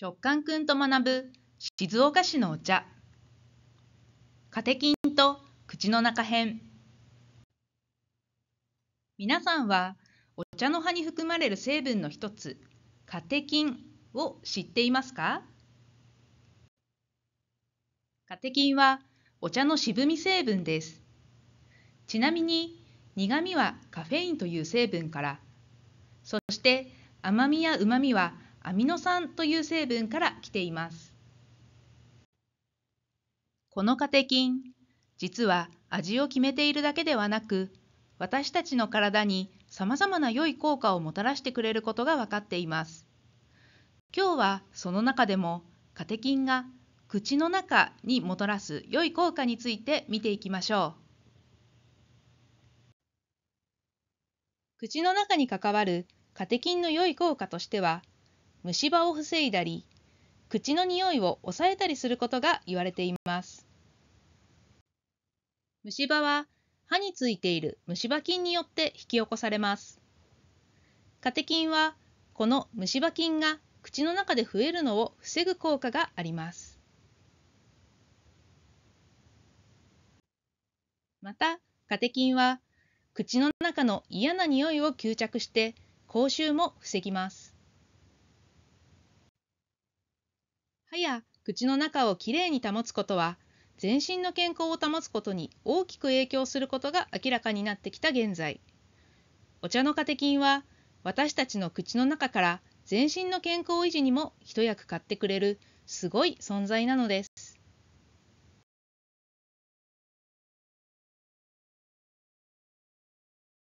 食感くんと学ぶ静岡市のお茶カテキンと口の中編皆さんはお茶の葉に含まれる成分の一つカテキンを知っていますかカテキンはお茶の渋み成分ですちなみに苦味はカフェインという成分からそして甘みやうまみはアミノ酸という成分から来ています。このカテキン、実は味を決めているだけではなく、私たちの体にさまざまな良い効果をもたらしてくれることが分かっています。今日はその中でもカテキンが口の中にもたらす良い効果について見ていきましょう。口の中に関わるカテキンの良い効果としては虫歯を防いだり口の匂いを抑えたりすることが言われています虫歯は歯についている虫歯菌によって引き起こされますカテキンはこの虫歯菌が口の中で増えるのを防ぐ効果がありますまたカテキンは口の中の嫌な匂いを吸着して口臭も防ぎます歯や口の中をきれいに保つことは全身の健康を保つことに大きく影響することが明らかになってきた現在お茶のカテキンは私たちの口の中から全身の健康維持にも一役買ってくれるすごい存在なのです。